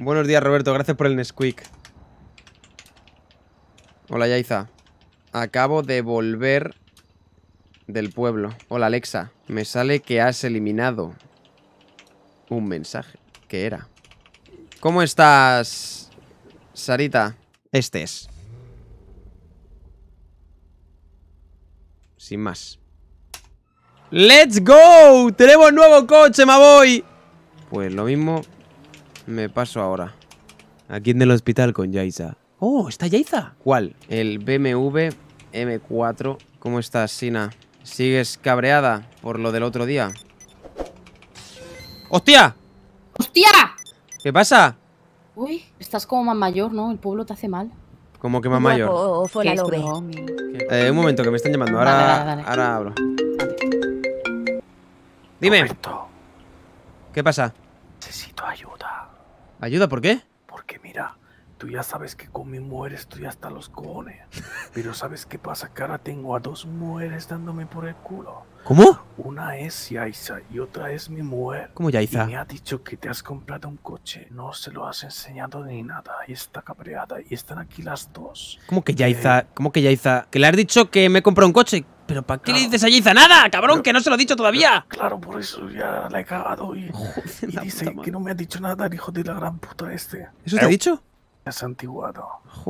Buenos días, Roberto. Gracias por el Nesquik. Hola, Yaiza. Acabo de volver del pueblo. Hola, Alexa. Me sale que has eliminado un mensaje. ¿Qué era? ¿Cómo estás, Sarita? Este es. Sin más. ¡Let's go! ¡Tenemos nuevo coche, Maboy! Pues lo mismo me paso ahora. Aquí en el hospital con Yaiza. ¡Oh! ¿Está Yaiza? ¿Cuál? El BMW M4. ¿Cómo estás, Sina? ¿Sigues cabreada por lo del otro día? ¡Hostia! ¡Hostia! ¿Qué pasa? Uy, estás como más mayor, ¿no? El pueblo te hace mal. ¿Cómo que más mayor? O, eh, un momento, que me están llamando. Ahora, ahora hablo. Dime. ¿Qué pasa? Necesito ayuda. ¿Ayuda por qué? Porque mira, tú ya sabes que con mi mujer estoy hasta los cojones. Pero ¿sabes qué pasa? Que ahora tengo a dos mujeres dándome por el culo. ¿Cómo? Una es Yaisa y otra es mi mujer. ¿Cómo Yaiza? Y me ha dicho que te has comprado un coche. No se lo has enseñado ni nada. Y está cabreada. Y están aquí las dos. ¿Cómo que eh, Yaisa? ¿Cómo que Yaisa? ¿Que le has dicho que me compró un coche? ¿Pero para qué le dices a nada, cabrón? que no se lo he dicho todavía. claro, por eso ya la he cagado y, dice que no me ha dicho nada el hijo de la gran puta este. ¿Eso te ha dicho? Es antiguado.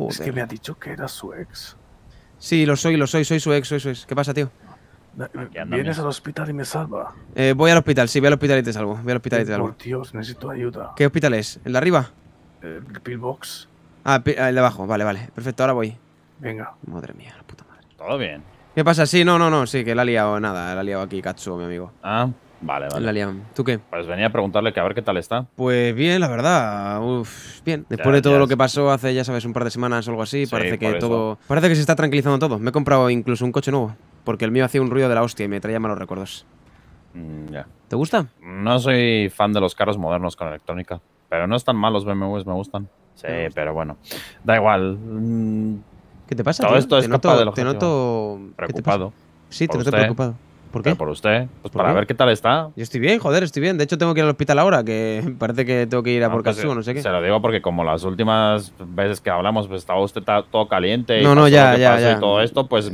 Es que me ha dicho que era su ex. Sí, lo soy, lo soy, soy su ex, soy su ex. ¿Qué pasa, tío? Vienes al hospital y me salva. Eh, voy al hospital, sí, voy al hospital y te salvo. Voy al hospital y te salvo. Por Dios, necesito ayuda. ¿Qué hospital es? ¿El de arriba? El eh, pillbox. Ah, ah, el de abajo, vale, vale. Perfecto, ahora voy. Venga. Madre mía, la puta madre. Todo bien. ¿Qué pasa? Sí, no, no, no, sí, que la ha liado nada, la ha liado aquí Katsu, mi amigo. Ah, vale, vale. La ¿Tú qué? Pues venía a preguntarle que a ver qué tal está. Pues bien, la verdad, uff, bien. Después de todo lo que pasó hace, ya sabes, un par de semanas o algo así, parece que todo... Parece que se está tranquilizando todo. Me he comprado incluso un coche nuevo, porque el mío hacía un ruido de la hostia y me traía malos recuerdos. Mm, ya. ¿Te gusta? No soy fan de los carros modernos con electrónica, pero no están malos BMWs, me gustan. Sí, pero bueno, da igual. Mm, ¿Qué te pasa? Todo esto es te te noto preocupado. sí, te noto preocupado. ¿Por qué? por usted. Pues para ver qué tal está. Yo estoy bien, joder, estoy bien. De hecho, tengo que ir al hospital ahora, que parece que tengo que ir a ah, por pues no sé qué. Se lo digo porque como las últimas veces que hablamos, pues estaba usted todo caliente. Y no, no, ya, ya, ya. Y todo esto, pues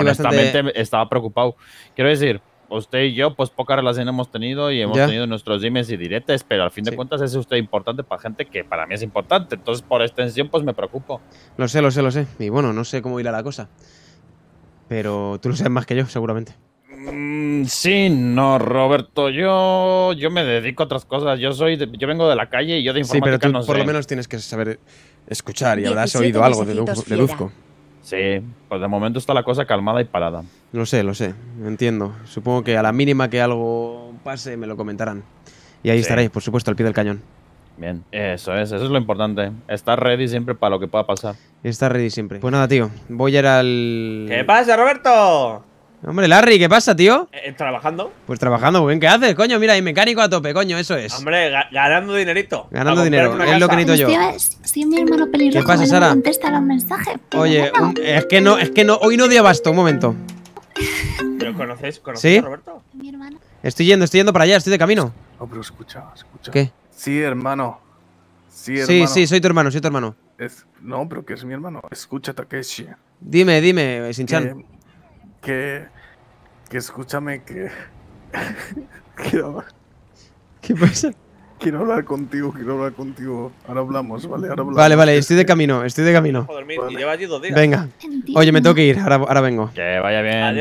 honestamente estaba preocupado. Quiero decir, usted y yo, pues poca relación hemos tenido y hemos tenido nuestros dimes y diretes, pero al fin de cuentas es usted importante para gente que para mí es importante. Entonces, por extensión, pues me preocupo. Lo sé, lo sé, lo sé. Y bueno, no sé cómo irá la cosa. Pero tú lo sabes más que yo, seguramente. Mm, sí, no, Roberto. Yo, yo me dedico a otras cosas. Yo soy, yo vengo de la calle y yo de informática sí, pero por lo menos tienes que saber escuchar y habrás oído algo, deduzco. Fiera. Sí, pues de momento está la cosa calmada y parada. Lo sé, lo sé, entiendo. Supongo que a la mínima que algo pase me lo comentarán. Y ahí estaréis, por supuesto, al pie del cañón. Bien, eso es, eso es lo importante. Estar ready siempre para lo que pueda pasar. Estar ready siempre. Pues nada, tío, voy a ir al... ¿Qué pasa, Roberto? Hombre, Larry, ¿qué pasa, tío? Eh, eh, ¿Trabajando? Pues trabajando, bien, ¿qué haces, coño? Mira, hay mecánico a tope, coño, eso es. Hombre, ganando dinerito. Ganando dinero, es lo que necesito yo. Estoy mi hermano ¿Qué pasa, Sara? contesta los mensajes. Oye, es que no, es que no, hoy no di abasto, un momento. ¿Lo conoces, ¿Sí? a Roberto? Mi hermano. Estoy yendo, estoy yendo para allá, estoy de camino. No, oh, pero escucha, escucha. ¿Qué? Sí, hermano. Sí, hermano. Sí, sí, soy tu hermano, soy tu hermano. no, pero que es mi hermano. Escucha, Takeshi. Dime, dime, Sinchan. Eh, que, que escúchame, que quiero hablar. ¿Qué pasa? Quiero hablar contigo, quiero hablar contigo. Ahora hablamos, ¿vale? Ahora hablamos. Vale, vale, estoy de camino, estoy de camino. lleva dos días. Venga. Oye, me tengo que ir, ahora, ahora vengo. Que vaya bien,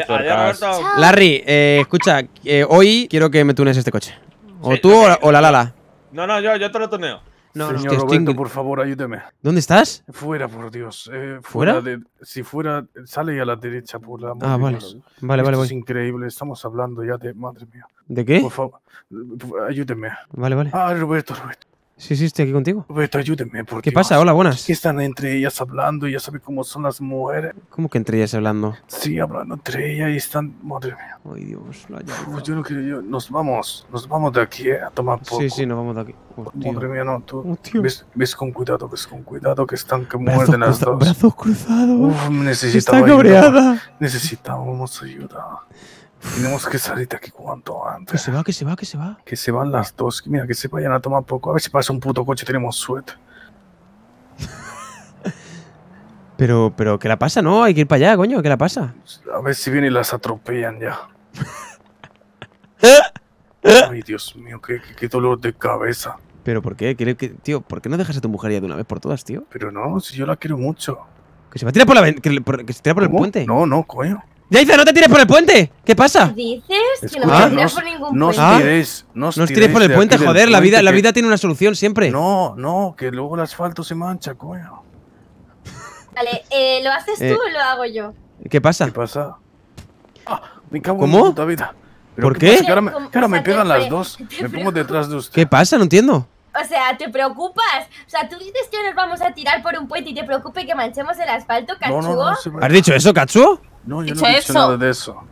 Larry, eh, escucha, eh, hoy quiero que me tunes este coche. O tú o, la Lala. No, no, yo, yo te lo tuneo. No, Señor Roberto, por favor, ayúdeme. ¿Dónde estás? Fuera, por Dios. Eh, fuera, De, si fuera, sale a la derecha, por la Ah, vale. Vale, Es increíble, estamos hablando ya de. Madre mía. ¿De qué? Por favor, eh, ayúdeme. Vale, vale. Ah, Roberto, Roberto. Sí, sí, estoy aquí contigo. Roberto, ayúdenme. Por ¿Qué pasa? Hola, buenas. Es están entre ellas hablando y ya sabes cómo son las mujeres. ¿Cómo que entre ellas hablando? Sí, hablando entre ellas y están. Madre mía. Ay, Dios, la Uf, pues Yo no quiero. Yo... Nos vamos. Nos vamos de aquí a tomar poco. Sí, sí, nos vamos de aquí. Oh, madre mía, no. Tú oh, ves, ves, con cuidado, ves con cuidado que están que muerden las dos. Brazos cruzados. Uf, necesitaba Está cabreada. Ayuda. ayuda. Tenemos que salir de aquí cuanto antes. Que se va, que se va, que se va. Que se van las dos. Mira, que se vayan a tomar poco. A ver si pasa un puto coche, tenemos suerte. pero, pero, ¿qué la pasa? No, hay que ir para allá, coño, ¿qué la pasa? A ver si vienen y las atropellan ya. Ay, Dios mío, qué, dolor de cabeza. ¿Pero por qué? tío, ¿por qué no dejas a tu mujer ya de una vez por todas, tío? Pero no, si yo la quiero mucho. ¿Que se va a tirar por, la, que, se tira por el puente? No, no, coño. Jaiza, no te tires por el puente. ¿Qué pasa? dices que no me tiras por ningún puente. No os tiréis, no os tiréis por el puente, joder. La vida, la vida tiene una solución siempre. No, no, que luego el asfalto se mancha, coño. Vale, eh, ¿lo haces tú eh. o lo hago yo? ¿Qué pasa? ¿Qué pasa? Ah, me cago ¿Cómo? en ¿Por qué? ahora me, me pegan las dos. Me pongo detrás de usted. ¿Qué pasa? No entiendo. O sea, ¿te preocupas? O sea, tú dices que nos vamos a tirar por un puente y te preocupe que manchemos el asfalto, cacho. ¿Has dicho eso, cacho? No, yo no he dicho nada de eso.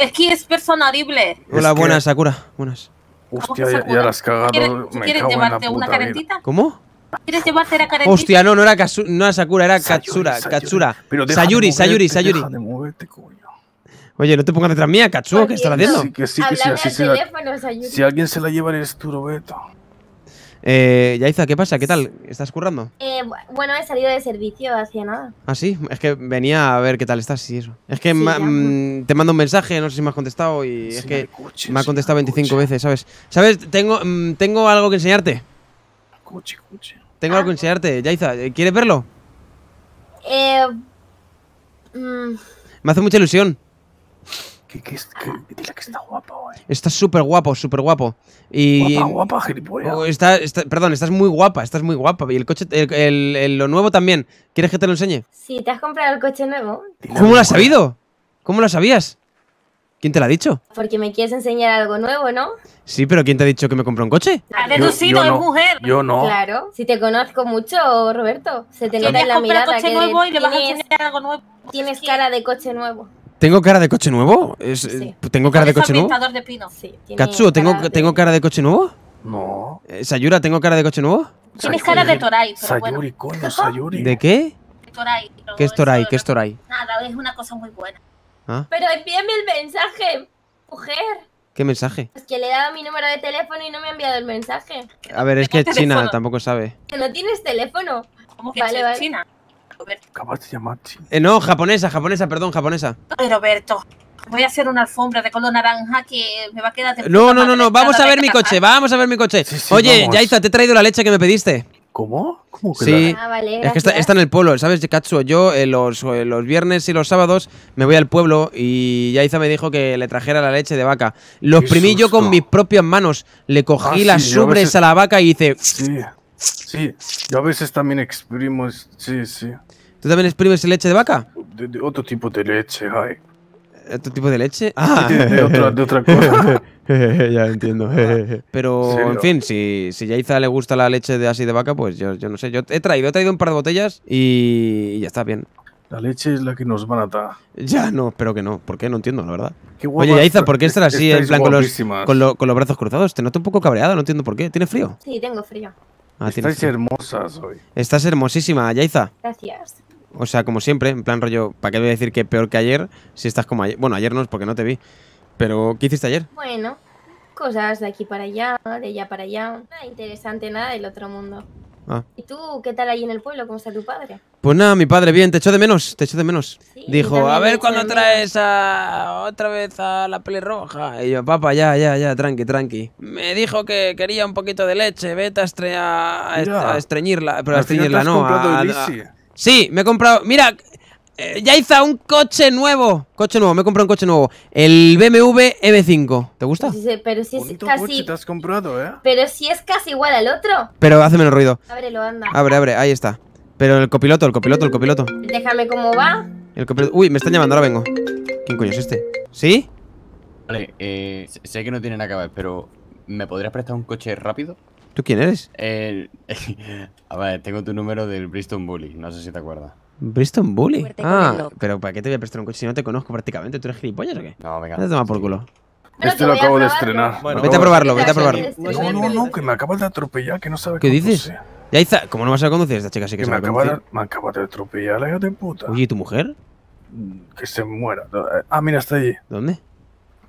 Es que es persona horrible. Hola, buenas, Sakura. Buenas. Hostia, ya, la las cagado. ¿Quieres, llevarte una carentita? ¿Cómo? ¿Quieres llevarte la carentita? Hostia, no, no era, Sakura, era Katsura. Sayuri. Sayuri, Sayuri, Sayuri. Oye, no te pongas detrás mía, Katsuo, ¿qué estás haciendo? Sí, que sí, que sí, Si alguien se la lleva eres tú, Roberto. Eh, Yaiza, ¿qué pasa? ¿Qué tal? ¿Estás currando? Eh, bueno, he salido de servicio hacía nada. Ah, sí, es que venía a ver qué tal estás y eso. Es que mm, te mando un mensaje, no sé si me has contestado y es que me, ha contestado 25 veces, ¿sabes? ¿Sabes? Tengo, mm, tengo algo que enseñarte. Tengo algo que ah. enseñarte, Yaiza. Eh, ¿Quieres verlo? Eh, mm. Me hace mucha ilusión dile que eh? está guapo, Estás súper guapo, súper guapo. Y, guapa, guapa, gilipollas. Oh, está, perdón, estás muy guapa, estás muy guapa. Y el coche, el, el, lo nuevo también. ¿Quieres que te lo enseñe? Sí, ¿te has comprado el coche nuevo? ¿Cómo lo has sabido? ¿Cómo lo sabías? ¿Quién te lo ha dicho? Porque me quieres enseñar algo nuevo, ¿no? Sí, pero ¿quién te ha dicho que me compró un coche? deducido, es mujer. Yo no. Claro, si te conozco mucho, Roberto. Se te nota en la mirada. Coche Tienes cara de coche nuevo. ¿Tengo cara de coche nuevo? Eh, ¿Tengo cara de coche nuevo? de pino. Sí, ¿tengo, cara de... ¿tengo cara de coche nuevo? No. Eh, ¿Sayura, tengo cara de coche nuevo? Tienes cara de Toray, pero Sayuri, bueno. Sayuri. ¿De qué? De ¿Qué es Toray? ¿Qué es Toray? Nada, es una cosa muy buena. ¿Ah? Pero envíame el mensaje, mujer. ¿Qué mensaje? Es que le he dado mi número de teléfono y no me ha enviado el mensaje. A ver, es que China tampoco sabe. Que no tienes teléfono. ¿Cómo que vale, vale. China? Roberto. Acabas de llamar, eh, no, japonesa, japonesa, perdón, japonesa. Roberto. Voy a hacer una alfombra de color naranja que me va a quedar... De no, no, no, no, vamos a ver mi coche, vamos a ver mi coche. Oye, Yaiza, te he traído la leche que me pediste. ¿Cómo? ¿Cómo sí. Ah, está, en el pueblo, ¿sabes, Katsuo? Yo eh, eh, los, viernes y los sábados me voy al pueblo y Yaiza me dijo que le trajera la leche de vaca. Lo yo con mis propias manos. Le cogí ah, las subres a, la vaca y hice... Sí, yo a veces también exprimo, sí, sí. ¿Tú también exprimes leche de vaca? De, otro tipo de leche, ay. ¿Otro tipo de leche? Ah. de, otra, cosa. ya entiendo. Ah, Pero, en fin, si, si a le gusta la leche de así de vaca, pues yo, no sé. Yo he traído, he traído un par de botellas y, ya está bien. La leche es la que nos van a dar Ya, no, espero que no. ¿Por qué? No entiendo, la verdad. Oye, Yaiza, ¿por qué estás así en plan con los, con los brazos cruzados? Te noto un poco cabreada, no entiendo por qué. ¿Tienes frío? Sí, tengo frío. Ah, estás hermosas hoy. Estás hermosísima, Yaiza. Gracias. O sea, como siempre, en plan rollo, ¿para qué voy a decir que peor que ayer si estás como ayer? Bueno, ayer no es porque no te vi. Pero, ¿qué hiciste ayer? Bueno, cosas de aquí para allá, de allá para allá. Nada interesante, nada del otro mundo. Ah. ¿Y tú qué tal ahí en el pueblo? ¿Cómo está tu padre? Pues nada, mi padre, bien, te echo de menos, te echo de menos. Dijo, a ver cuando traes a... otra vez a la roja Y yo, papá, ya, ya, ya, tranqui, tranqui. Me dijo que quería un poquito de leche, vete a, a... estreñirla, pero a estreñirla no. Sí, me he comprado... Mira, eh. ¡Ya hizo un coche nuevo. Coche nuevo, me he comprado un coche nuevo. El BMW M5. ¿Te gusta? Sí, sí, pero si es casi. te has comprado, ¿eh? Pero si es casi igual al otro. Pero hace menos ruido. Ábrelo, anda. Abre, abre, ahí está. Pero el copiloto, el copiloto, el copiloto. Déjame cómo va. El copiloto. Uy, me están llamando, ahora vengo. ¿Quién coño es este? ¿Sí? Vale, eh, sé que no tiene nada que ver, pero ¿me podrías prestar un coche rápido? ¿Tú quién eres? Eh, a ver, tengo tu número del Bristol Bully, no sé si te acuerdas. Bristol Bully. Ah, pero ¿para qué te voy a prestar un coche si no te conozco prácticamente? ¿Tú eres gilipollas o qué? No, venga. Te toma por culo. Esto lo acabo de estrenar. vete a probarlo, vete a probarlo. Este no, no, no, que me acabas de atropellar, que no sabes qué dices. Ya Iza, como no vas a conducir esta chica, sí que, que me acaba de, Me acaba de atropellar, la hija de puta. Oye, ¿y tu mujer? Mm, que se muera. Ah, mira, está allí. ¿Dónde?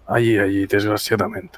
Allí, allí, desgraciadamente.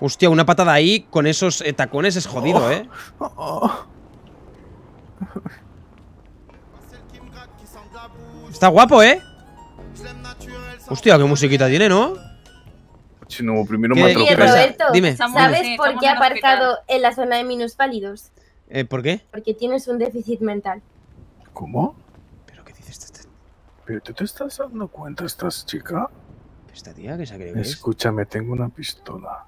Hostia, una patada ahí con esos eh, tacones es jodido, oh. ¿eh? Está guapo, ¿eh? Hostia, qué musiquita tiene, ¿no? No, primero me Oye, Dime. ¿sabes por qué ha aparcado en la zona de minusválidos? Eh, ¿Por qué? Porque tienes un déficit mental. ¿Cómo? ¿Pero qué dices? ¿Pero tú te estás dando cuenta, estás chica? ¿Esta tía que se ha Escúchame, tengo una pistola.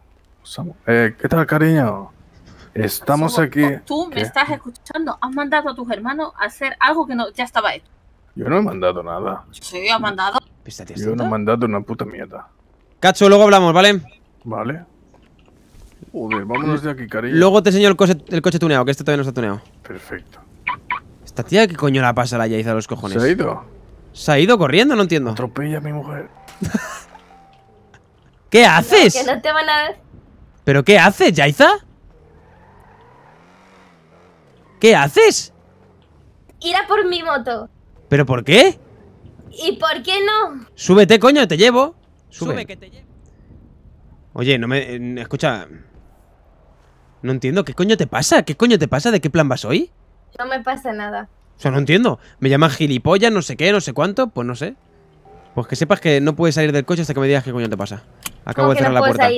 Eh, ¿Qué tal, cariño? Estamos aquí. Tú me estás escuchando. Has mandado a tus hermanos a hacer algo que no ya estaba hecho. Yo no he mandado nada. Sí, has mandado. Yo no he mandado una puta mierda. Cacho, luego hablamos, ¿vale? Vale. Joder, vámonos de aquí, cariño. Luego te enseño el coche, el coche tuneado, que este todavía no está tuneado. Perfecto. ¿Esta tía qué coño la pasa la Yaiza a los cojones? Se ha ido. Se ha ido corriendo, no entiendo. Atropella a mi mujer. ¿Qué haces? que no te van a... ¿Pero qué haces, Yaiza? ¿Qué haces? Ir por mi moto. ¿Pero por qué? ¿Y por qué no? Súbete, coño, te llevo. Sube, que te llevo. Oye, no me... Eh, escucha... No entiendo, ¿qué coño te pasa? ¿Qué coño te pasa? ¿De qué plan vas hoy? No me pasa nada. O sea, no entiendo. Me llaman gilipollas, no sé qué, no sé cuánto, pues no sé. Pues que sepas que no puedes salir del coche hasta que me digas qué coño te pasa. Acabo de cerrar la puerta.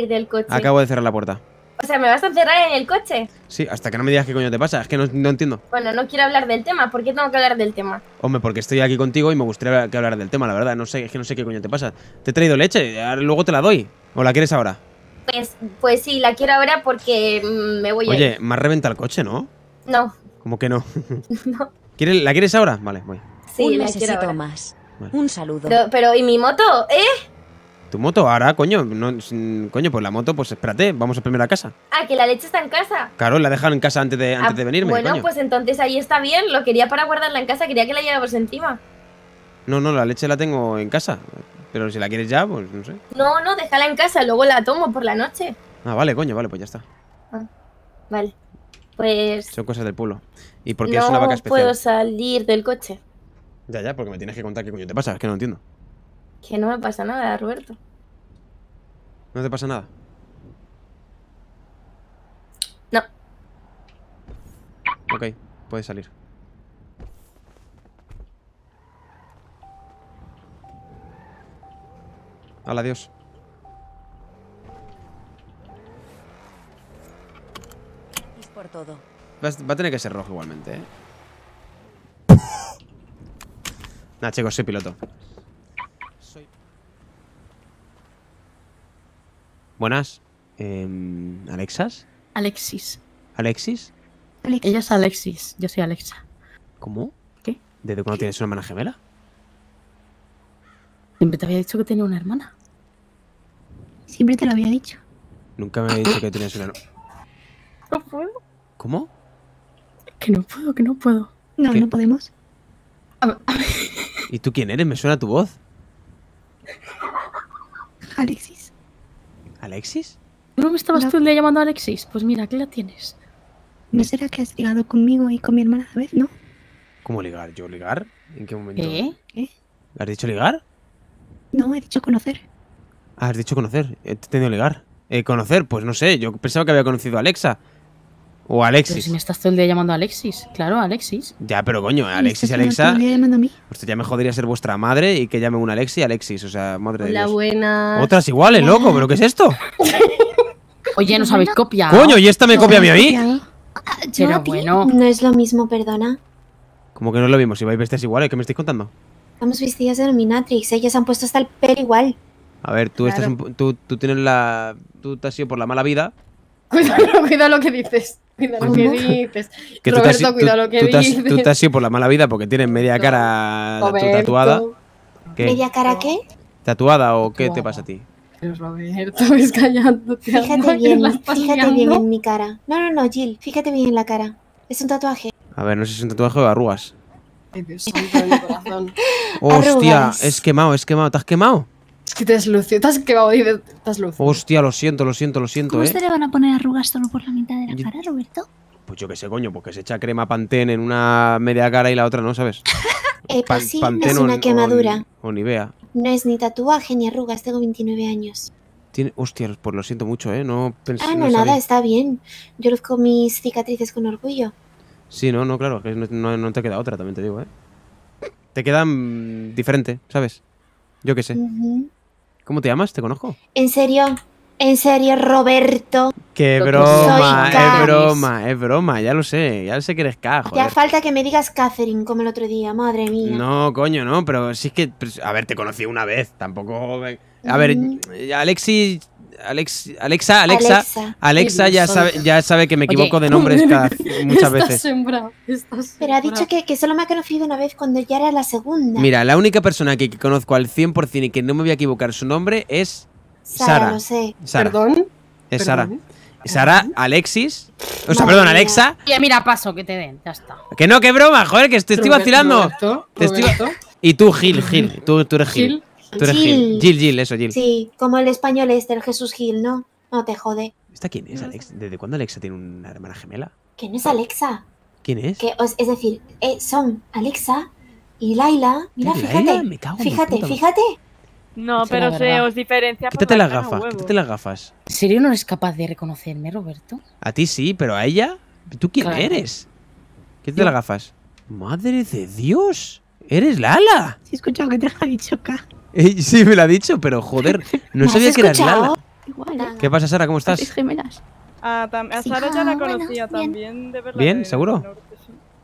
Acabo de cerrar la puerta. O sea, ¿me vas a cerrar en el coche? Sí, hasta que no me digas qué coño te pasa, es que no, entiendo. Bueno, no quiero hablar del tema, ¿por qué tengo que hablar del tema? Hombre, porque estoy aquí contigo y me gustaría que hablar del tema, la verdad, no sé, es que no sé qué coño te pasa. Te he traído leche, luego te la doy. ¿O la quieres ahora? Pues, pues sí, la quiero ahora porque mm, me voy Oye, a Oye, me reventa el coche, ¿no? No. ¿Cómo que no? no. ¿La quieres ahora? Vale, voy. Sí, necesito más. Un saludo. pero, ¿y mi moto? ¿Eh? Tu moto, ahora, coño, no, coño, pues la moto, pues espérate, vamos a primero a casa. Ah, que la leche está en casa. Claro, la dejaron en casa antes de, antes de ah, venirme. Bueno, pues entonces ahí está bien, lo quería para guardarla en casa, quería que la lleváramos encima. No, no, la leche la tengo en casa, pero si la quieres ya, pues no sé. No, no, déjala en casa, luego la tomo por la noche. Ah, vale, coño, vale, pues ya está. Ah, vale, pues... Son cosas del pueblo. ¿Y por qué es una vaca especial? No puedo salir del coche. Ya, ya, porque me tienes que contar qué coño te pasa, es que no entiendo. Que no me pasa nada, Roberto. ¿No te pasa nada? No. Ok, puedes salir. Al adiós. por todo. Va a tener que ser rojo igualmente, ¿eh? Nada, chicos, soy piloto. Buenas. Em, ¿Alexas? Alexis. ¿Alexis? Ella es Alexis, yo soy Alexa. ¿Cómo? ¿Qué? ¿Desde cuándo tienes una hermana gemela? Siempre te había dicho que tenía una hermana. Siempre te lo había dicho. Nunca me había dicho que tenías una No puedo. ¿Cómo? Que no puedo, que no puedo. No, no podemos. ¿Y tú quién eres? Me suena tu voz. Alexis. ¿Alexis? ¿No me estabas tú el llamando a Alexis? Pues mira, aquí la tienes. ¿No será que has ligado conmigo y con mi hermana a la vez, no? ¿Cómo ligar? ¿Yo ligar? ¿En qué momento? ¿Eh? ¿Eh? ¿Has dicho ligar? No, he dicho conocer. Ah, has dicho conocer. He tenido ligar. Eh, conocer, pues no sé, yo pensaba que había conocido a Alexa. O Alexis. Pero me estás todo el día llamando a Alexis. Claro, Alexis. Ya, pero coño, Alexis y Alexa. a mí? ya me jodería ser vuestra madre y que llame una Alexis Alexis. O sea, madre de Dios. Otras iguales, loco, pero ¿qué es esto? Oye, no sabéis copiar. Coño, y esta me copia a mí. ¿eh? Ah, ah, no es lo mismo, perdona. Como que no es lo mismo? Si vais vestidas iguales, ¿qué me estáis contando? Estamos vestidas de Dominatrix, ellas ¿eh? han puesto hasta el pelo igual. A ver, tú, estás tú, tú tienes la. Tú te has ido por la mala vida. Cuidado, cuidado lo que dices cuidado pues lo que dices. Que Roberto, tú, lo que tú dices. Te has, tú te has ido por la mala vida porque tienes media cara tatuada. ¿Media cara qué? ¿Tatuada o qué te pasa a ti? Pero Roberto, ves callándote. Fíjate bien, fíjate bien en mi cara. No, no, no, Jill, fíjate bien en la cara. Es un tatuaje. A ver, no sé si es un tatuaje o arrugas. Hostia, es quemado, es quemado. ¿Te has quemado? Es que te has lucido, te has quedado ahí, te has lucido. Hostia, lo siento, lo siento, lo siento, ¿Cómo eh. se le van a poner arrugas solo por la mitad de la cara, Roberto? Pues yo qué sé, coño, porque se echa crema Pantene en una media cara y la otra no, ¿sabes? eh, pues es una quemadura. O, ni vea. No es ni tatuaje ni arrugas, tengo 29 años. Tiene, hostia, pues lo siento mucho, ¿eh? No pensé, Ah, no, nada, está bien. Yo luzco mis cicatrices con orgullo. Sí, no, no, claro, que no, te queda otra, también te digo, ¿eh? Te quedan diferente, ¿sabes? Yo qué sé. ¿Cómo te llamas? ¿Te conozco? ¿En serio? ¿En serio, Roberto? Qué broma, es broma, es broma, ya lo sé, ya sé que eres K, Ya falta que me digas Catherine como el otro día, madre mía. No, coño, no, pero sí es que, pues, a ver, te conocí una vez, tampoco... A ver, mm. Alexis Alexa, Alexa, Alexa, ya, sabe, ya sabe que me equivoco de nombres muchas veces. Pero ha dicho que, que solo me ha conocido una vez cuando ya era la segunda. Mira, la única persona que, conozco al 100% y que no me voy a equivocar su nombre es Sara. Sara. No sé. ¿Perdón? Es Sara. Sara, Alexis. O sea, perdón, Alexa. Ya mira, paso, que te den, ya está. Que no, qué broma, joder, que te estoy vacilando. estoy... Y tú, Gil, Gil. Tú, tú eres Gil. Gil. Gil, Gil, eso, Gil. Sí, como el español este, el Jesús Gil, ¿no? No te jode. ¿Esta quién es, Alexa? ¿Desde cuándo Alexa tiene una hermana gemela? ¿Quién es Alexa? ¿Quién es? es decir, eh, son Alexa y Laila. Mira, fíjate. Me cago Fíjate, fíjate. No, pero se os diferencia. Quítate las gafas, quítate las gafas. ¿Serio no eres capaz de reconocerme, Roberto? A ti sí, pero a ella. ¿Tú quién eres? Quítate te las gafas. Madre de Dios. Eres Lala. Si he escuchado que te ha dicho acá? sí, me lo ha dicho, pero joder, no sabía que era Lala. ¿eh? ¿Qué pasa, Sara? ¿Cómo estás? Ah, a Sara ya ah, la conocía también, de verdad. ¿Bien? ¿Seguro?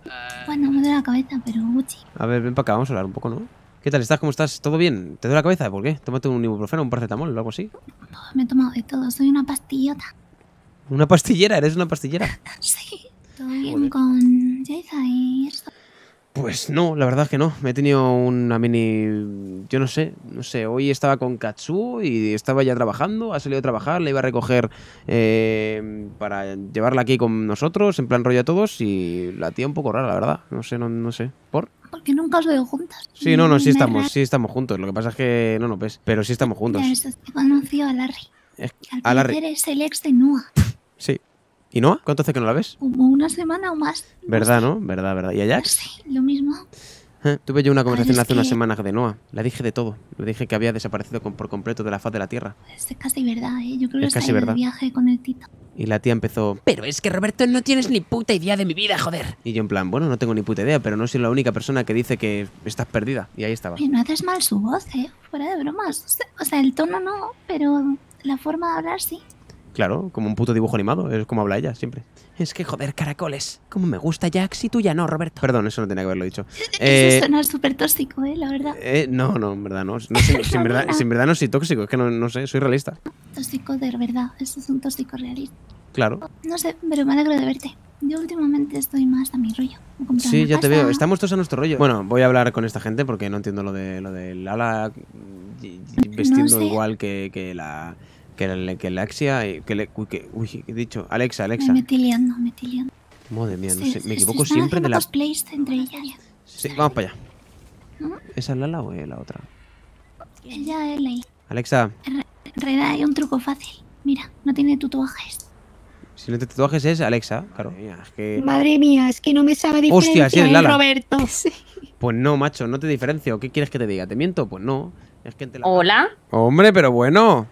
Ah, bueno, me duele la cabeza, pero Gucci. A ver, ven para acá, vamos a hablar un poco, ¿no? ¿Qué tal estás? ¿Cómo estás? ¿Todo bien? ¿Te duele la cabeza? ¿Por qué? Tómate un ibuprofeno, un paracetamol o algo así. No, me he tomado de todo. Soy una pastillota. ¿Una pastillera? ¿Eres una pastillera? sí. Todo bien con Jayza y esto. Pues no, la verdad es que no. Me he tenido una mini. Yo no sé, no sé. Hoy estaba con Katsu y estaba ya trabajando. Ha salido a trabajar, la iba a recoger eh, para llevarla aquí con nosotros, en plan rollo a todos. Y la tía un poco rara, la verdad. No sé, no, sé. ¿Por? Porque nunca os veo juntas. Sí, no, no, sí estamos, sí estamos juntos. Lo que pasa es que no, no ves. Pero sí estamos juntos. Ya, eso te conoció a Larry. Es, al a Larry. es el ex de Noah. sí. ¿Y Noah? ¿Cuánto hace que no la ves? Como una semana o más. ¿Verdad, no? ¿Verdad, verdad? ¿Y Ajax? Sí, lo mismo. Ah, tuve yo una conversación hace una unas semanas de Noah. Le dije de todo. Le dije que había desaparecido por completo de la faz de la Tierra. Es casi verdad, ¿eh? Yo creo que es casi verdad. viaje con el Tito. Y la tía empezó... Pero es que Roberto no tienes ni puta idea de mi vida, joder. Y yo en plan, bueno, no tengo ni puta idea, pero no soy la única persona que dice que estás perdida. Y ahí estaba. Y no haces mal su voz, ¿eh? Fuera de bromas. O sea, el tono no, pero la forma de hablar sí. Claro, como un puto dibujo animado, es como habla ella siempre. Es que joder, caracoles. Como me gusta Jack, y tú ya no, Roberto. Perdón, eso no tenía que haberlo dicho. eso eh, suena súper tóxico, ¿eh? La verdad. Eh, no, no, en verdad no. no verdad, no soy tóxico, es que no, no sé, soy realista. Tóxico de verdad, eso es un tóxico realista. Claro. No sé, pero me alegro de verte. Yo últimamente estoy más a mi rollo. Sí, ya te veo. Estamos todos a nuestro rollo. Bueno, voy a hablar con esta gente porque no entiendo lo de lo del ala vestiendo igual que la que, la, Axia... Y, eh, que, le, uy, que he dicho? Alexa, Alexa. Me estoy liando, me estoy liando. Madre mía, no sé, me equivoco siempre de las... Sí, vamos para allá. ¿Esa es Lala o es la otra? Ella es la Alexa. En realidad hay un truco fácil. Mira, no tiene tatuajes. Si no tiene tatuajes es Alexa, claro. Madre mía, es que, no me sabe diferenciar Hostia, ¿eh, Roberto. Pues no, macho, no te diferencio. ¿Qué quieres que te diga? ¿Te miento? Pues no. Hola. Hombre, pero bueno.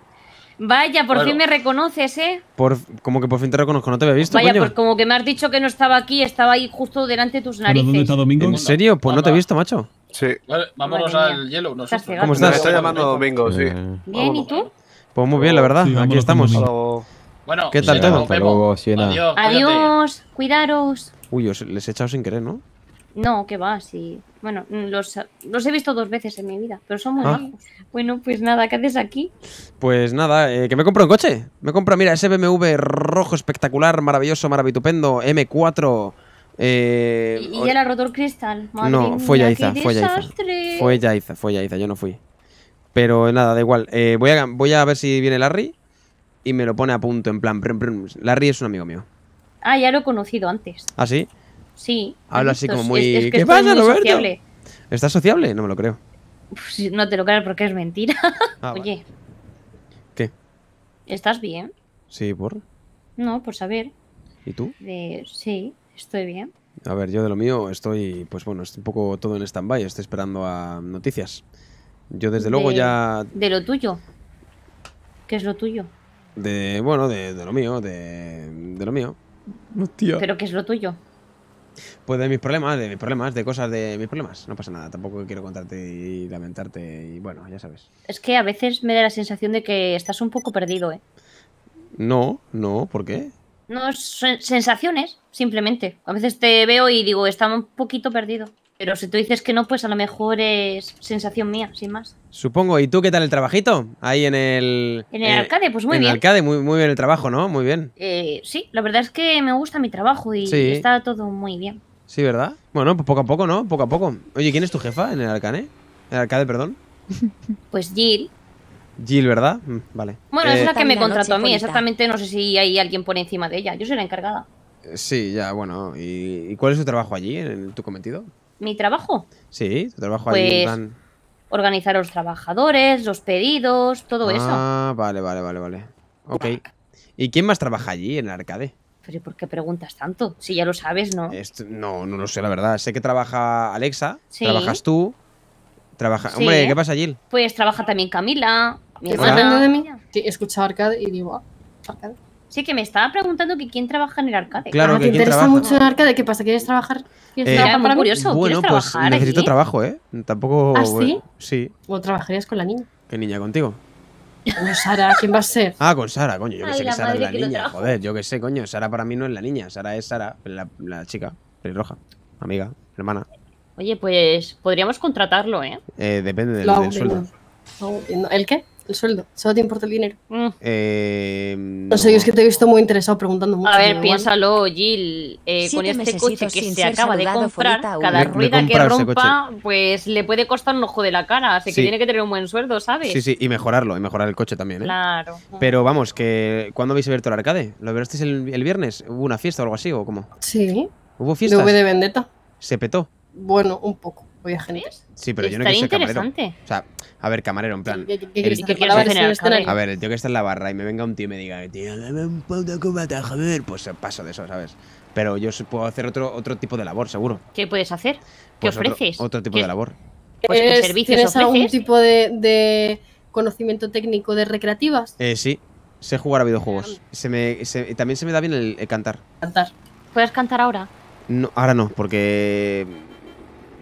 Vaya, por fin me reconoces, ¿eh? como que por fin te reconozco, no te había visto. Vaya, pues como que me has dicho que no estaba aquí, estaba ahí justo delante de tus narices. ¿Dónde está Domingo? ¿En serio? Pues no te he visto, macho. Sí. Vale, vámonos al hielo. Nosotros. ¿Cómo estás? Me está llamando Domingo, sí. Eh. Bien, ¿y tú? Pues muy bien, la verdad. aquí estamos. Bueno, ¿qué tal tengo? todo? Adiós. Adiós. Cuidaros. Uy, os les he echado sin querer, ¿no? No, que va, sí. Bueno, mm, los, he visto dos veces en mi vida, pero son muy ah. Bueno, pues nada, ¿qué haces aquí? Pues nada, eh, que me compro un coche. Me compro, mira, ese BMW rojo espectacular, maravilloso, maravitupendo, M4. Eh, y, el rotor cristal. no, fue Yaiza, fue Yaiza. Fue fue yo no fui. Pero nada, da igual. Eh, voy, a, voy a ver si viene Larry y me lo pone a punto, en plan. Larry es un amigo mío. Ah, ya lo he conocido antes. ¿Ah, sí? Sí. Habla así como muy... ¿Qué pasa, Sociable. ¿Estás sociable? No me lo creo. no te lo creo porque es mentira. Ah, Oye. ¿Qué? ¿Estás bien? Sí, ¿por? No, por saber. ¿Y tú? Sí, estoy bien. A ver, yo de lo mío estoy, pues bueno, estoy un poco todo en stand-by, estoy esperando a noticias. Yo desde luego ya... De lo tuyo. ¿Qué es lo tuyo? De, bueno, de, lo mío, de, lo mío. ¿Pero qué es lo tuyo? Pues de mis problemas, de mis problemas, de cosas de mis problemas. No pasa nada, tampoco quiero contarte y lamentarte y bueno, ya sabes. Es que a veces me da la sensación de que estás un poco perdido, ¿eh? No, no, ¿por qué? No, sensaciones, simplemente. A veces te veo y digo, está un poquito perdido. Pero si tú dices que no, pues a lo mejor es sensación mía, sin más. Supongo. ¿Y tú qué tal el trabajito? Ahí en el. En el eh, pues muy bien. En el arcade, muy, muy, bien el trabajo, ¿no? Muy bien. Eh, sí, la verdad es que me gusta mi trabajo y está todo muy bien. Sí, ¿verdad? Bueno, pues poco a poco, ¿no? Poco a poco. Oye, ¿quién es tu jefa en el arcade? En el arcade, perdón. Pues Jill. Jill, ¿verdad? Mm, vale. Bueno, es eh, la que me contrató a mí. Exactamente, no sé si hay alguien por encima de ella. Yo soy la encargada. Sí, ya, bueno. ¿Y, cuál es tu trabajo allí, en, tu cometido? ¿Mi trabajo? Sí, tu trabajo allí. En pues plan organizar a los trabajadores, los pedidos, todo eso. Ah, vale, vale, vale, vale. Ok. ¿Y quién más trabaja allí en el arcade? Pero ¿por qué preguntas tanto? Si ya lo sabes, ¿no? no, no lo sé, la verdad. Sé que trabaja Alexa, trabajas tú, trabaja... Hombre, ¿qué pasa, Jill? Pues trabaja también Camila, mi hermana. de mí? escuchado arcade y digo, ah, arcade. Sí, que me estaba preguntando que quién trabaja en el arcade. Claro, ah, que te interesa mucho el arcade. ¿Qué pasa? ¿Quieres trabajar? ¿Quieres eh, trabajar para curioso. Bueno, pues necesito trabajo, ¿eh? Tampoco. ¿Ah, sí? Eh, sí. ¿O trabajarías con la niña? ¿Qué niña contigo? Con Sara, ¿quién va a ser? Ah, con Sara, coño. Yo que sé que Sara es la niña. Joder, yo que sé, coño. Sara para mí no es la niña. Sara es Sara, la, la chica, pelirroja, amiga, hermana. Oye, pues podríamos contratarlo, ¿eh? eh depende del, del sueldo. ¿El qué? el sueldo, solo te importa el dinero. Mm. Eh, no, sé, yo es que te he visto muy interesado preguntando mucho. A ver, piénsalo, Jill, eh, con este coche que se acaba de comprar, cada rueda que rompa, pues le puede costar un ojo de la cara, así que tiene que tener un buen sueldo, ¿sabes? Sí, sí, y mejorarlo, y mejorar el coche también. ¿eh? Claro. Pero vamos, que ¿cuándo habéis abierto el arcade? ¿Lo veréis el, el, viernes? ¿Hubo una fiesta o algo así o cómo? Sí. ¿Hubo fiesta? ¿Hubo de Vendetta? ¿Se petó? Bueno, un poco. Había gente. Sí, pero yo no quiero ser camarero. O sea, a ver, camarero, en plan. A ver, el tío que está en la barra y me venga un tío y me diga, tío, dame un pauta combate, A ver, Pues paso de eso, ¿sabes? Pero yo puedo hacer otro, otro tipo de labor, seguro. ¿Qué puedes hacer? ¿Qué pues ofreces? Otro, tipo de labor. Pues, ¿qué servicios ¿Tienes algún tipo de, conocimiento técnico de recreativas? Eh, sí. Sé jugar a videojuegos. Ah. Se me, también se me da bien el, el cantar. Cantar. ¿Puedes cantar ahora? No, ahora no, porque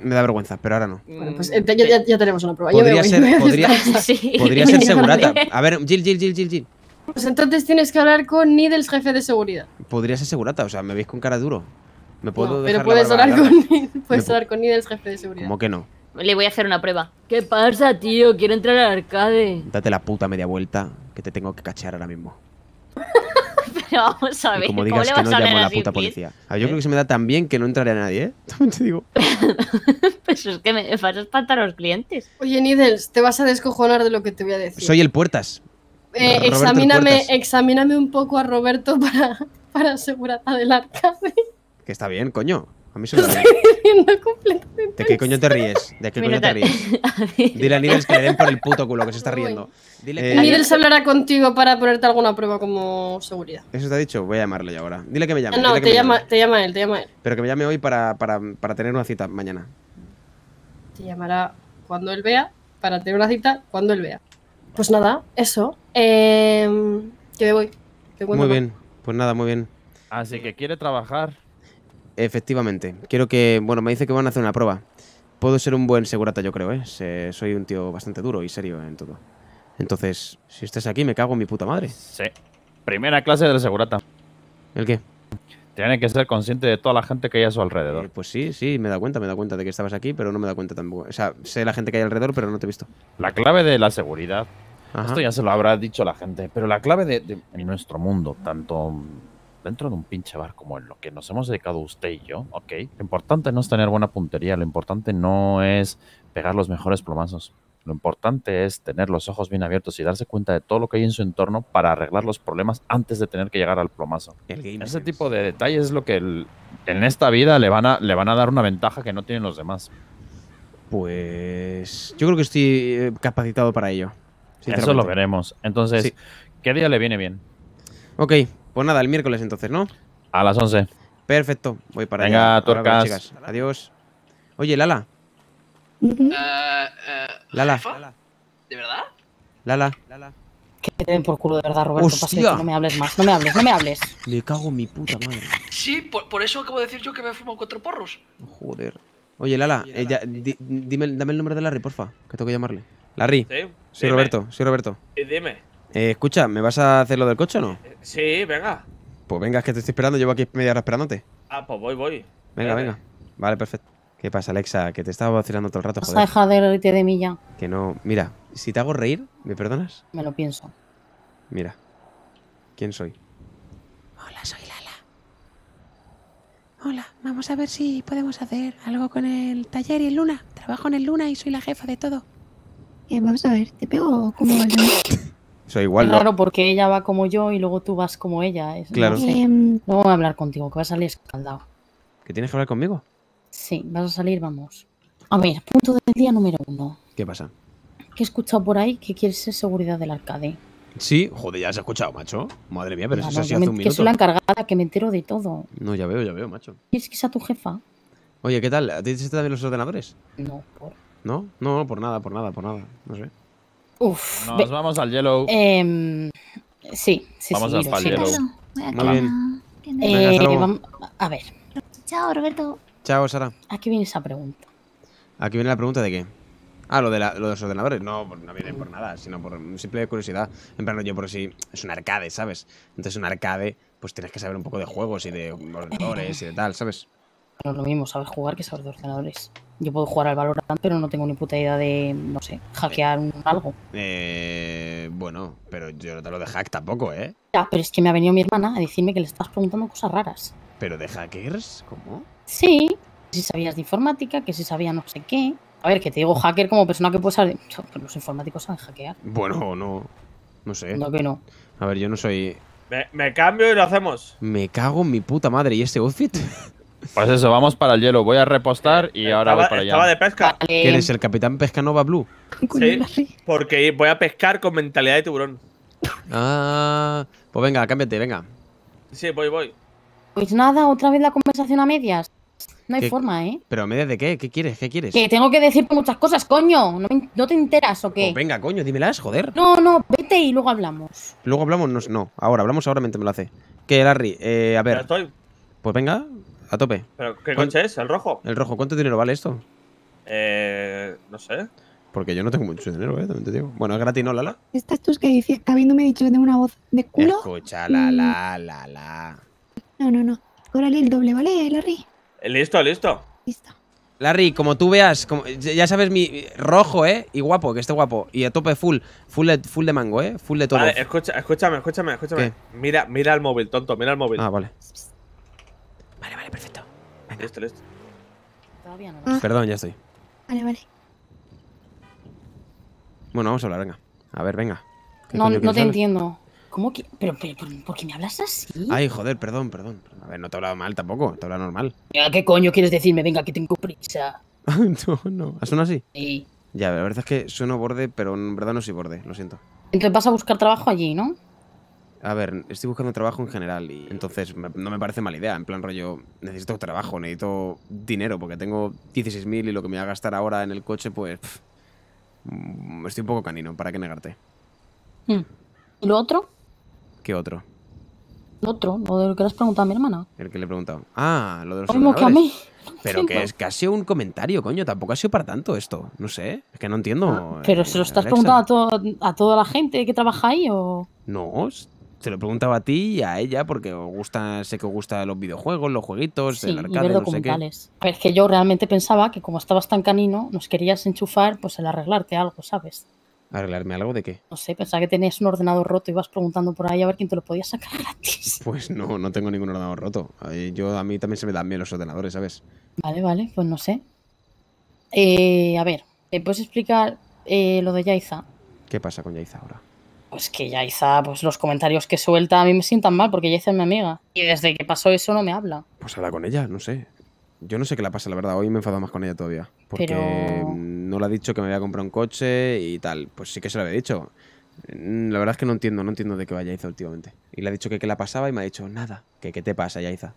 me da vergüenza, pero ahora no. Bueno, pues mm, eh, ya, tenemos una prueba. Podría ser, podría, ser segurata. A ver, Jill, Jill, Jill, Jill, Jill. Pues entonces tienes que hablar con Needles, jefe de seguridad. Podría ser segurata, o sea, me veis con cara duro. Me puedo pero puedes hablar con, puedes hablar con Needles, jefe de seguridad. ¿Cómo que no? Le voy a hacer una prueba. ¿Qué pasa, tío? Quiero entrar al arcade. Date la puta media vuelta, que te tengo que cachear ahora mismo. vamos a ver. como digas que no llamo a la puta policía. A ah, ver, yo creo eh. que se me da tan bien que no entraré a nadie, ¿eh? También te digo. pues es que me vas a espantar a los clientes. Oye, Nidels, te vas a descojonar de lo que te voy a decir. Soy el Puertas. Eh, examíname, examíname un poco a Roberto para, para asegurar del arcade. Que está bien, coño. A mí se me Estoy completamente. ¿De qué coño te ríes? ¿De qué coño te ríes? Dile a Nidels que le den por el puto culo que se está riendo. Dile eh, hablará contigo para ponerte alguna prueba como seguridad. ¿Eso te ha dicho? Voy a llamarle ya ahora. Dile que me llame. No, te, llama, te llama él, te llama él. Pero que me llame hoy para, para, para tener una cita mañana. Te llamará cuando él vea, para tener una cita cuando él vea. Pues nada, eso. Eh, que me voy. Muy bien, pues nada, muy bien. Así que quiere trabajar. Efectivamente. Quiero que... Bueno, me dice que van a hacer una prueba. Puedo ser un buen segurata, yo creo, ¿eh? soy un tío bastante duro y serio en todo. Entonces, si estás aquí, me cago en mi puta madre. Sí. Primera clase del segurata. ¿El qué? Tiene que ser consciente de toda la gente que hay a su alrededor. Eh, pues sí, sí, me da cuenta, me da cuenta de que estabas aquí, pero no me da cuenta tampoco. O sea, sé la gente que hay alrededor, pero no te he visto. La clave de la seguridad Esto ya se lo habrá dicho la gente, pero la clave de, nuestro mundo, tanto dentro de un pinche bar como en lo que nos hemos dedicado usted y yo, ok, lo importante no es tener buena puntería, lo importante no es pegar los mejores plomazos. Lo importante es tener los ojos bien abiertos y darse cuenta de todo lo que hay en su entorno para arreglar los problemas antes de tener que llegar al plomazo. Ese tipo de detalles es lo que en esta vida le van, a, dar una ventaja que no tienen los demás. Pues yo creo que estoy eh, capacitado para ello. Eso lo veremos. Entonces, ¿qué día le viene bien? Ok, pues nada, el miércoles entonces, ¿no? A las 11. Perfecto, voy para Venga, allá. Venga, chicas. Adiós. Oye, Lala. Eh, eh, Lala. ¿De verdad? Lala. Que te den por culo de verdad, Roberto. no me hables más, no me hables, no me hables. Le cago en mi puta madre. Sí, por, eso acabo de decir yo que me he fumado cuatro porros. Joder. Oye, Lala, eh, dime, dame el nombre de Larry, porfa, que tengo que llamarle. Larry. Sí, soy Roberto, soy Roberto. dime. Eh, escucha, ¿me vas a hacer lo del coche o no? Sí, venga. Pues venga, es que te estoy esperando, llevo aquí media hora esperándote. Ah, pues voy, voy. Venga, venga. Vale, perfecto. ¿Qué pasa, Alexa? Que te estaba vacilando todo el rato, joder. Deja de reírte de mí ya. Que no... Mira, si te hago reír, ¿me perdonas? Me lo pienso. Mira. ¿Quién soy? Hola, soy Lala. Hola, vamos a ver si podemos hacer algo con el taller y el Luna. Trabajo en el Luna y soy la jefa de todo. Eh, vamos a ver, ¿te pego como... sea, igual. Claro, porque ella va como yo y luego tú vas como ella. claro. Em. No, voy a hablar contigo, que vas a salir escaldado. ¿Que tienes que hablar conmigo? Sí, vas a salir, vamos. A ver, punto del día número uno. ¿Qué pasa? Que he escuchado por ahí que quieres ser seguridad del arcade. Sí, joder, ya se ha escuchado, macho. Madre mía, pero eso es hace un minuto. Que soy la encargada, que me entero de todo. No, ya veo, ya veo, macho. ¿Quieres que sea tu jefa? Oye, ¿qué tal? ¿Te ti también los ordenadores? No, por. ¿No? No, por nada, por nada, por nada. No sé. Nos vamos al yellow. sí, em, sí, sí. Vamos al yellow. Eh, a ver. Chao, Roberto. Chao, Sara. Aquí viene esa pregunta. Aquí viene la pregunta de qué. Ah, lo de, la, los ordenadores. No, no viene por nada, sino por simple curiosidad. En plan, yo por si es un arcade, ¿sabes? Entonces, un arcade, pues tienes que saber un poco de juegos y de ordenadores y de tal, ¿sabes? no es lo mismo saber jugar que saber de ordenadores. Yo puedo jugar al Valorant, pero no tengo ni puta idea de, no sé, hackear algo. Eh, bueno, pero yo no te lo de hack tampoco, ¿eh? Ya, pero es que me ha venido mi hermana a decirme que le estás preguntando cosas raras. ¿Pero de hackers? ¿Cómo? Sí, si sabías de informática, que si sabía no sé qué. A ver, que te digo hacker como persona que puede saber... los informáticos saben hackear. Bueno, no. No sé. No que no. A ver, yo no soy... Me, me cambio y lo hacemos. Me cago en mi puta madre. ¿Y este outfit? Pues eso, vamos para el hielo. Voy a repostar y ahora voy para allá. Estaba de pesca. quién eres el capitán Pescanova Blue? Sí, porque voy a pescar con mentalidad de tiburón. Ah, pues venga, cámbiate, venga. Sí, voy, voy. Pues nada, otra vez la conversación a medias. No hay forma, ¿eh? ¿Pero a medias de qué? ¿Qué quieres? ¿Qué quieres? Que tengo que decirte muchas cosas, coño. ¿No, te enteras o qué? Pues venga, coño, dímelas, joder. No, no, vete y luego hablamos. Luego hablamos, no, ahora, hablamos ahora mientras me lo hace. Que, Larry, eh, a ver. Ya estoy. Pues venga, a tope. ¿Pero qué coche es? ¿El rojo? El rojo, ¿cuánto dinero vale esto? Eh, no sé. Porque yo no tengo mucho dinero, ¿eh? También te digo. Bueno, es gratis, ¿no, Lala? Estas que dices, habiéndome dicho que tengo una voz de culo. Escucha, Lala, mm. Lala. La. No, no, no. Órale el doble, ¿vale, Larry? Eh, listo, listo. Listo. Larry, como tú veas, como, ya sabes mi rojo, ¿eh? Y guapo, que esté guapo. Y a tope full, full de, full de mango, ¿eh? Full de todo. Vale, escucha, escúchame, escúchame, escúchame. Mira, mira el móvil, tonto, mira el móvil. Ah, vale. Todavía no. Ah. Perdón, ya estoy. Vale, vale. Bueno, vamos a hablar, venga. A ver, venga. No, te entiendo. ¿Cómo que? Pero, ¿por qué me hablas así? Ay, joder, perdón, perdón. A ver, no te he hablado mal tampoco, te he normal. qué coño quieres decirme? Venga, que tengo prisa. no, no. ¿Suena así? Sí. Ya, la verdad es que sueno borde, pero en verdad no soy borde, lo siento. Entonces vas a buscar trabajo allí, ¿no? a ver, estoy buscando trabajo en general y entonces no me parece mala idea. En plan rollo, necesito trabajo, necesito dinero porque tengo 16.000 y lo que me voy a gastar ahora en el coche, pues mm, estoy un poco canino, ¿para qué negarte? Hmm. ¿Y lo otro? ¿Qué otro? Lo otro, lo de lo que le has preguntado a mi hermana. El que le he preguntado. Ah, lo de los ¿Cómo que a mí. pero que pues. es casi un comentario, coño. Tampoco ha sido para tanto esto. No sé. Es que no entiendo. Ah, pero se lo eh, estás preguntando a, a toda la gente que trabaja ahí o. No, te lo preguntaba a ti y a ella porque gusta, sé que os gustan los videojuegos, los jueguitos, el arcade, y es pues que yo realmente pensaba que como estabas tan canino, nos querías enchufar pues el arreglarte algo, ¿sabes? ¿Arreglarme algo de qué? No sé, pensaba que tenías un ordenador roto y vas preguntando por ahí a ver quién te lo podía sacar gratis. Pues no, no tengo ningún ordenador roto. Yo, a mí también se me dan bien los ordenadores, ¿sabes? Vale, vale, pues no sé. Eh, a ver, puedes explicar eh, lo de Yaiza? ¿Qué pasa con Yaiza ahora? pues que Yaiza, pues los comentarios que suelta a mí me sientan mal porque ya es mi amiga. Y desde que pasó eso no me habla. Pues habla con ella, no sé. Yo no sé qué la pasa, la verdad. Hoy me he enfadado más con ella todavía. Porque no le ha dicho que me había comprado un coche y tal. Pues sí que se lo había dicho. Mm, la verdad es que no entiendo, no entiendo de qué va Yaiza últimamente. Y le ha dicho que qué la pasaba y me ha dicho nada. Que qué te pasa, Yaiza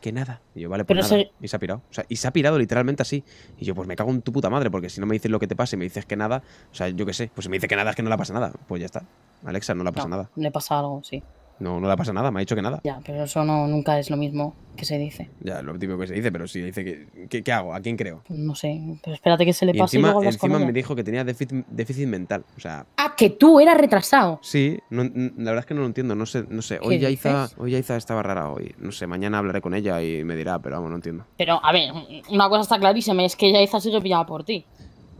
que nada. Y yo, vale, pues nada. Se... Y se ha pirado. O sea, y se ha pirado literalmente así. Y yo, pues me cago en tu puta madre, porque si no me dices lo que te pasa y me dices que nada, o sea, yo qué sé, pues si me dice que nada es que no le pasa nada. Pues ya está. Alexa, no le pasa nada. Le pasa algo, sí. No, no le pasa nada, me ha dicho que nada. Ya, pero eso no, nunca es lo mismo que se dice. Ya, lo típico que se dice, pero si dice que, ¿Qué hago, ¿a quién creo? Pues no sé, pero espérate que se le pase encima, y luego encima me dijo que tenía déficit, mental, o sea... ¡Ah, que tú eras retrasado! Sí, la verdad es que no lo entiendo, no sé, no sé. Hoy ya, hoy estaba rara hoy, no sé, mañana hablaré con ella y me dirá, pero vamos, no entiendo. Pero, a ver, una cosa está clarísima, es que ya ha sigue pillada por ti.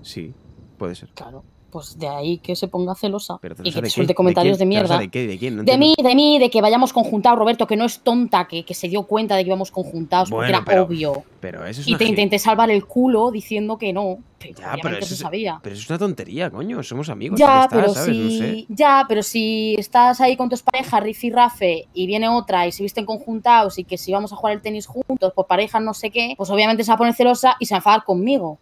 Sí, puede ser. Claro pues de ahí que se ponga celosa y que te suelte comentarios de, mierda. ¿De, de mí, de mí, de que vayamos conjuntados, Roberto, que no es tonta, que, se dio cuenta de que íbamos conjuntados, porque era obvio. y te intenté salvar el culo diciendo que no. Pero ya, sabía. pero es una tontería, coño. Somos amigos. Ya, pero, Si, ya pero si estás ahí con tus parejas, Riff y Rafe, y viene otra y se visten conjuntados y que si vamos a jugar el tenis juntos, por pues parejas no sé qué, pues obviamente se va a poner celosa y se va a enfadar conmigo.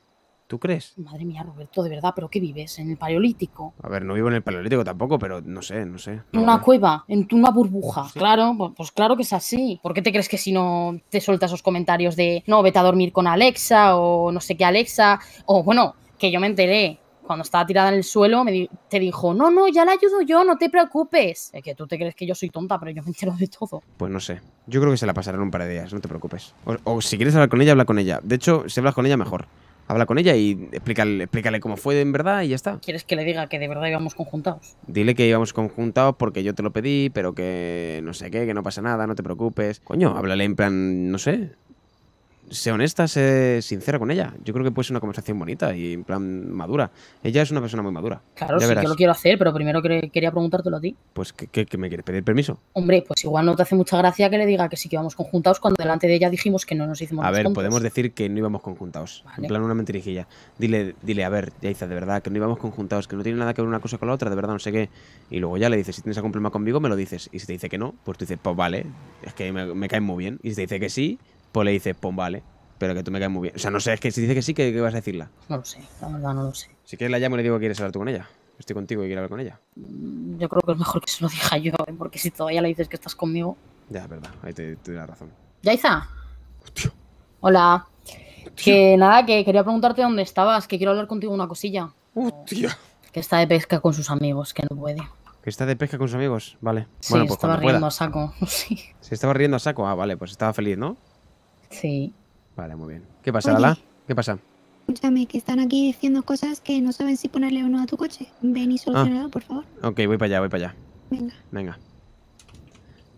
¿Tú crees? Madre mía, Roberto, de verdad, ¿pero qué vives? ¿En el Paleolítico? A ver, no vivo en el Paleolítico tampoco, pero no sé, no sé. En una cueva, en una burbuja. Claro, pues, pues claro que es así. ¿Por qué te crees que si no te sueltas esos comentarios de no, vete a dormir con Alexa o no sé qué Alexa? O bueno, que yo me enteré cuando estaba tirada en el suelo, me te dijo, no, no, ya la ayudo yo, no te preocupes. Es que tú te crees que yo soy tonta, pero yo me entero de todo. Pues no sé. Yo creo que se la pasarán un par de días, no te preocupes. O, o si quieres hablar con ella, habla con ella. De hecho, si hablas con ella, mejor habla con ella y explícale, cómo fue en verdad y ya está. ¿Quieres que le diga que de verdad íbamos conjuntados? Dile que íbamos conjuntados porque yo te lo pedí, pero que no sé qué, que no pasa nada, no te preocupes. Coño, háblale en plan, no sé, sé honesta, sé sincera con ella. Yo creo que puede ser una conversación bonita y en plan madura. Ella es una persona muy madura. Claro, sí yo lo quiero hacer, pero primero quería preguntártelo a ti. Pues, ¿qué, me quieres pedir permiso? Hombre, pues igual no te hace mucha gracia que le diga que sí que íbamos conjuntados cuando delante de ella dijimos que no nos hicimos A ver, podemos decir que no íbamos conjuntados. En plan una mentirijilla. Dile, dile, a ver, Yaiza, de verdad, que no íbamos conjuntados, que no tiene nada que ver una cosa con la otra, de verdad, no sé qué. Y luego ya le dices, si tienes algún problema conmigo, me lo dices. Y si te dice que no, pues tú dices, pues vale, es que me, me caen muy bien. Y si te dice que sí, pues le dices, pues vale, pero que tú me caes muy bien. O sea, no sé, es que si dice que sí, ¿qué, vas a decirla? No lo sé, la verdad no lo sé. Si quieres la llamo y le digo que quieres hablar tú con ella. Estoy contigo y quiero hablar con ella. Mm, yo creo que es mejor que se lo diga yo, ¿eh? porque si todavía le dices que estás conmigo... Ya, es verdad, ahí te, la razón. ¿Yaiza? Hola. Que nada, que quería preguntarte dónde estabas, que quiero hablar contigo una cosilla. Hostia. Que está de pesca con sus amigos, que no puede. Que está de pesca con sus amigos, vale. Sí, pues estaba riendo a saco. Sí. Se estaba riendo a saco, ah, vale, pues estaba feliz, ¿no? Sí. Vale, muy bien. ¿Qué pasa, ¿Qué pasa? Escúchame, que están aquí diciendo cosas que no saben si ponerle o no a tu coche. Ven y ah. solucionado por favor. Ok, voy para allá, voy para allá. Venga. Venga.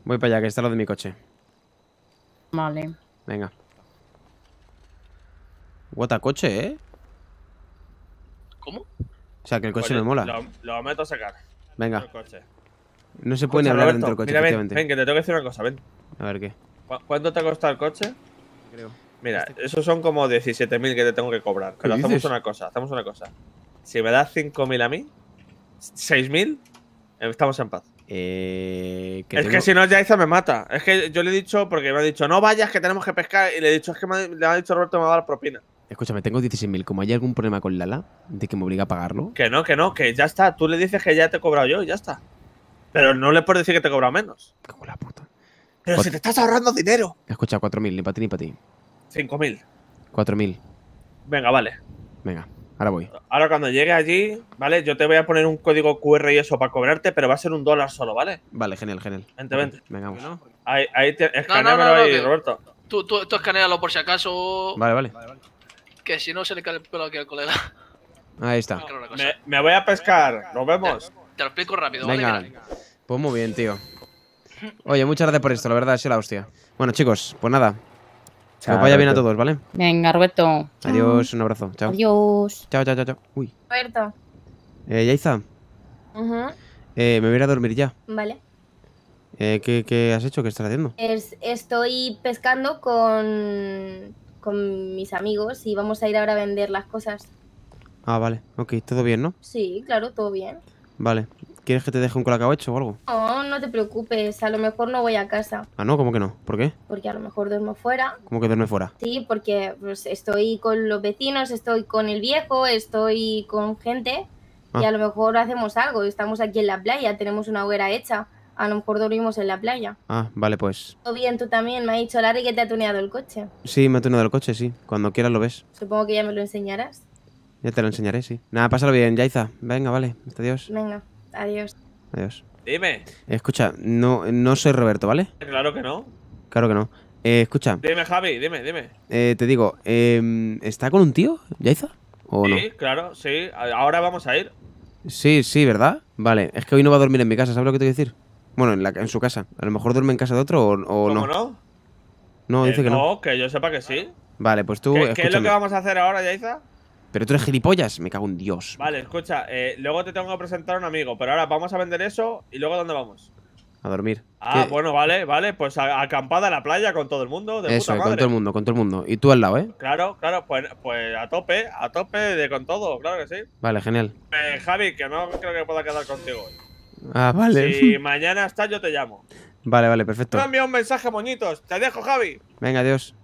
Voy para allá, que está lo de mi coche. Vale. Venga. Guata coche, ¿eh? ¿Cómo? O sea, que el coche no me mola. Lo, meto a sacar. Venga. No se puede hablar dentro del coche, mira, ven, que te tengo que decir una cosa, ven. A ver qué. ¿Cuánto te ha costado el coche? Mira, este esos son como 17.000 que te tengo que cobrar. Pero hacemos una cosa, hacemos una cosa. Si me das 5.000 a mí, 6.000, eh, estamos en paz. Eh, es que si no, ya hizo me mata. Es que yo le he dicho, porque me ha dicho, no vayas, que tenemos que pescar. Y le he dicho, es que me ha, le ha dicho Roberto, me va a dar propina. Escúchame, tengo 16.000. Como hay algún problema con Lala, de que me obliga a pagarlo. Que no, que no, que ya está. Tú le dices que ya te he cobrado yo y ya está. Pero no le puedes decir que te he cobrado menos. Cago la puta. Pero si te estás ahorrando dinero. Escucha, 4.000, ni para ti ni para ti. 5.000. 4.000. Venga, vale. Venga, ahora voy. Ahora cuando llegue allí, ¿vale? Yo te voy a poner un código QR y eso para cobrarte, pero va a ser un dólar solo, ¿vale? Vale, genial, genial. Vente, vente. Venga, vamos. Ahí, ahí te, ahí, Roberto. Tú, tú, tú escanealo por si acaso. Vale, vale. Que si no se le cae el pelo aquí al colega. Ahí está. Me, voy a pescar. Nos vemos. Te, lo explico rápido. Venga. ¿vale? Pues muy bien, tío. Oye, muchas gracias por esto, la verdad, es la hostia. Bueno, chicos, pues nada. Chao, que vaya bien a todos, ¿vale? Venga, Roberto. Adiós, un abrazo. Chao. Adiós. Chao, chao, chao. chao. Uy. Roberto. Eh, Yaiza. eh, me voy a ir a dormir ya. Vale. Eh, ¿qué, has hecho? ¿Qué estás haciendo? estoy pescando con, con mis amigos y vamos a ir ahora a vender las cosas. Ah, vale. Ok, todo bien, ¿no? Sí, claro, todo bien. Vale. ¿Quieres que te deje un colacao hecho o algo? No, no te preocupes. A lo mejor no voy a casa. Ah, no, ¿cómo que no? ¿Por qué? Porque a lo mejor duermo fuera. ¿Cómo que duerme fuera? Sí, porque pues, estoy con los vecinos, estoy con el viejo, estoy con gente. Y ah. a lo mejor hacemos algo. Estamos aquí en la playa, tenemos una hoguera hecha. A lo mejor dormimos en la playa. Ah, vale, pues. Todo bien, tú también. Me ha dicho Larry que te ha tuneado el coche. Sí, me ha tuneado el coche, sí. Cuando quieras lo ves. Supongo que ya me lo enseñarás. Ya te lo enseñaré, sí. Nada, pásalo bien, Yaiza. Venga, vale. Hasta Dios. Venga. Adiós. Adiós. Dime. Eh, escucha, no, no soy Roberto, ¿vale? Claro que no. Claro que no. Eh, escucha. Dime, Javi, dime, dime. Eh, te digo, em, ¿está con un tío, Yaiza? ¿O sí, claro, sí. Ahora vamos a ir. Sí, sí, ¿verdad? Vale, es que hoy no va a dormir en mi casa, ¿sabes lo que te quiero decir? Bueno, en, la, en su casa. A lo mejor duerme en casa de otro o, o ¿Cómo no. no? No, dice que no. No, que yo sepa que sí. Vale, pues tú. ¿Qué, ¿qué es lo que vamos a hacer ahora, Yaiza? Pero tú eres gilipollas, me cago en Dios. Vale, escucha, eh, luego te tengo que presentar a un amigo, pero ahora vamos a vender eso y luego ¿dónde vamos? A dormir. Ah, bueno, vale, vale, pues acampada en la playa con todo el mundo. De eso, puta con todo el mundo, con todo el mundo. Y tú al lado, ¿eh? Claro, claro, pues, pues a tope, a tope de con todo, claro que sí. Vale, genial. Eh, Javi, que no creo que pueda quedar contigo hoy. Ah, vale. Si mañana estás, yo te llamo. Vale, vale, perfecto. Cambia un mensaje, moñitos. Te dejo, Javi. Venga, adiós.